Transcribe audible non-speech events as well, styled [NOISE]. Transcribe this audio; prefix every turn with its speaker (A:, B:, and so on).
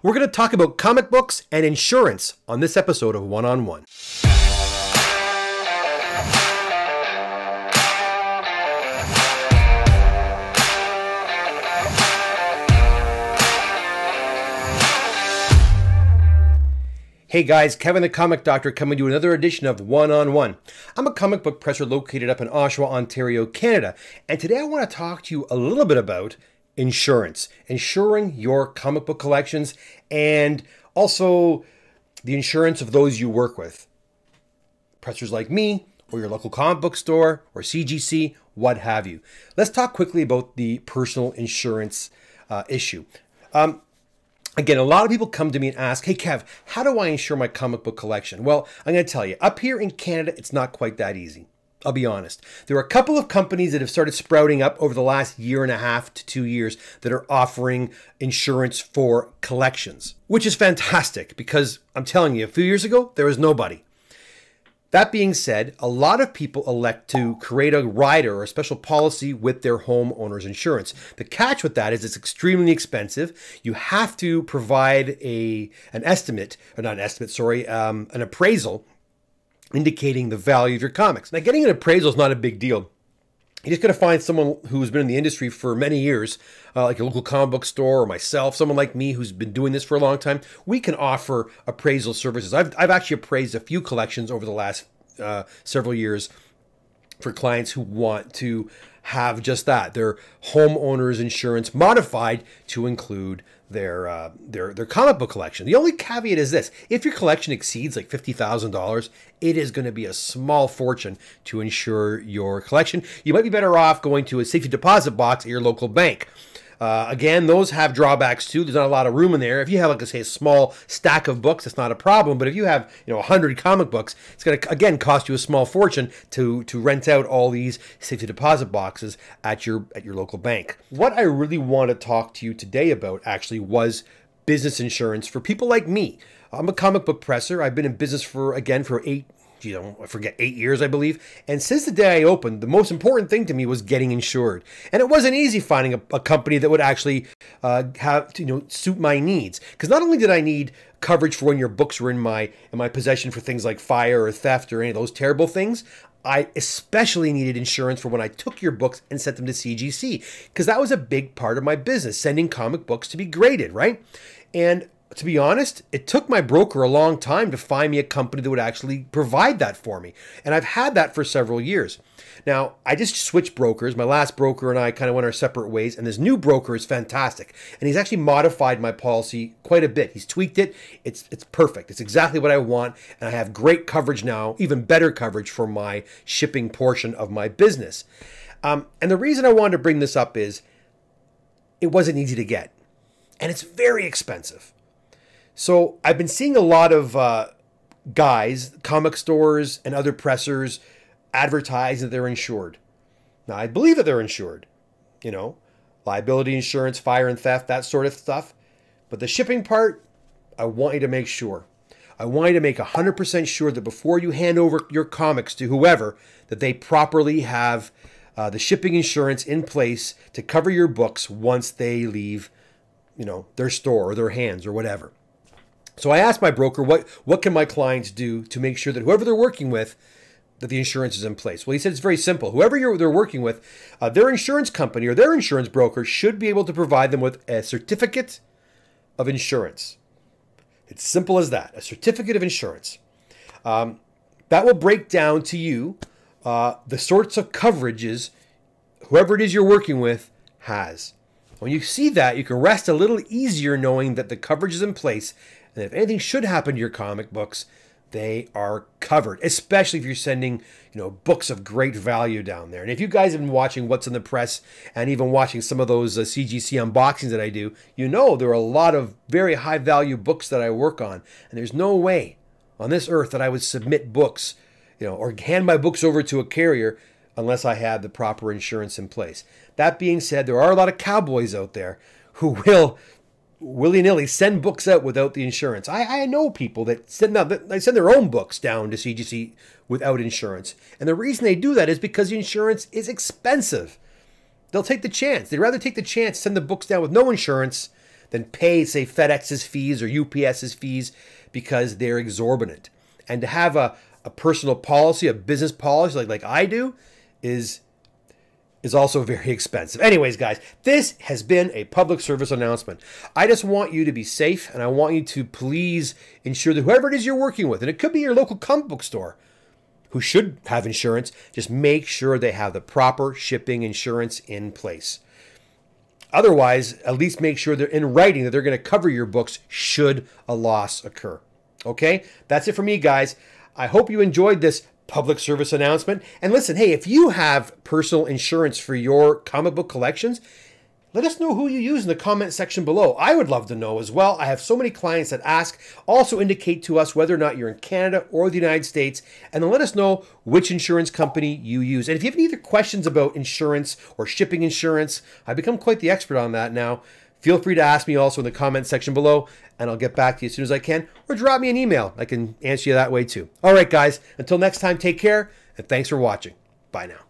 A: We're going to talk about comic books and insurance on this episode of One on One. Hey guys, Kevin the Comic Doctor coming to another edition of One on One. I'm a comic book presser located up in Oshawa, Ontario, Canada, and today I want to talk to you a little bit about insurance, insuring your comic book collections and also the insurance of those you work with. Pressers like me, or your local comic book store, or CGC, what have you. Let's talk quickly about the personal insurance uh, issue. Um, again, a lot of people come to me and ask, hey, Kev, how do I insure my comic book collection? Well, I'm going to tell you, up here in Canada, it's not quite that easy. I'll be honest. There are a couple of companies that have started sprouting up over the last year and a half to two years that are offering insurance for collections, which is fantastic because I'm telling you, a few years ago, there was nobody. That being said, a lot of people elect to create a rider or a special policy with their homeowner's insurance. The catch with that is it's extremely expensive. You have to provide a an estimate, or not an estimate, sorry, um, an appraisal indicating the value of your comics. Now, getting an appraisal is not a big deal. You just got to find someone who's been in the industry for many years, uh, like a local comic book store or myself, someone like me who's been doing this for a long time. We can offer appraisal services. I've, I've actually appraised a few collections over the last uh, several years for clients who want to have just that their homeowners insurance modified to include their uh, their their comic book collection. The only caveat is this: if your collection exceeds like fifty thousand dollars, it is going to be a small fortune to insure your collection. You might be better off going to a safety deposit box at your local bank. Uh, again, those have drawbacks too. There's not a lot of room in there. If you have, like I say, a small stack of books, it's not a problem. But if you have, you know, 100 comic books, it's going to again cost you a small fortune to to rent out all these safety deposit boxes at your at your local bank. What I really want to talk to you today about actually was business insurance for people like me. I'm a comic book presser. I've been in business for again for eight you know, I forget, eight years, I believe. And since the day I opened, the most important thing to me was getting insured. And it wasn't easy finding a, a company that would actually uh, have, to, you know, suit my needs. Because not only did I need coverage for when your books were in my in my possession for things like fire or theft or any of those terrible things, I especially needed insurance for when I took your books and sent them to CGC because that was a big part of my business, sending comic books to be graded, right? And to be honest, it took my broker a long time to find me a company that would actually provide that for me. And I've had that for several years. Now, I just switched brokers. My last broker and I kind of went our separate ways, and this new broker is fantastic. And he's actually modified my policy quite a bit. He's tweaked it. It's it's perfect. It's exactly what I want, and I have great coverage now, even better coverage for my shipping portion of my business. Um, and the reason I wanted to bring this up is it wasn't easy to get, and it's very expensive. So I've been seeing a lot of uh, guys, comic stores, and other pressers advertise that they're insured. Now, I believe that they're insured, you know, liability insurance, fire and theft, that sort of stuff. But the shipping part, I want you to make sure. I want you to make 100% sure that before you hand over your comics to whoever, that they properly have uh, the shipping insurance in place to cover your books once they leave, you know, their store or their hands or whatever. So I asked my broker, what, what can my clients do to make sure that whoever they're working with, that the insurance is in place? Well, he said it's very simple. Whoever they're working with, uh, their insurance company or their insurance broker should be able to provide them with a certificate of insurance. It's simple as that, a certificate of insurance. Um, that will break down to you uh, the sorts of coverages whoever it is you're working with has. When you see that, you can rest a little easier knowing that the coverage is in place, and if anything should happen to your comic books, they are covered, especially if you're sending, you know, books of great value down there. And if you guys have been watching what's in the press and even watching some of those uh, CGC unboxings that I do, you know there are a lot of very high value books that I work on, and there's no way on this earth that I would submit books, you know, or hand my books over to a carrier unless I have the proper insurance in place. That being said, there are a lot of cowboys out there who [LAUGHS] will willy nilly send books out without the insurance. I, I know people that send out, they send their own books down to CGC without insurance. And the reason they do that is because the insurance is expensive. They'll take the chance. They'd rather take the chance, send the books down with no insurance than pay, say, FedEx's fees or UPS's fees because they're exorbitant. And to have a, a personal policy, a business policy like, like I do, is is also very expensive. Anyways, guys, this has been a public service announcement. I just want you to be safe and I want you to please ensure that whoever it is you're working with, and it could be your local comic book store, who should have insurance, just make sure they have the proper shipping insurance in place. Otherwise, at least make sure they're in writing that they're going to cover your books should a loss occur. Okay? That's it for me, guys. I hope you enjoyed this public service announcement. And listen, hey, if you have personal insurance for your comic book collections, let us know who you use in the comment section below. I would love to know as well. I have so many clients that ask, also indicate to us whether or not you're in Canada or the United States, and then let us know which insurance company you use. And if you have any other questions about insurance or shipping insurance, I become quite the expert on that now. Feel free to ask me also in the comment section below, and I'll get back to you as soon as I can, or drop me an email. I can answer you that way too. All right, guys, until next time, take care, and thanks for watching. Bye now.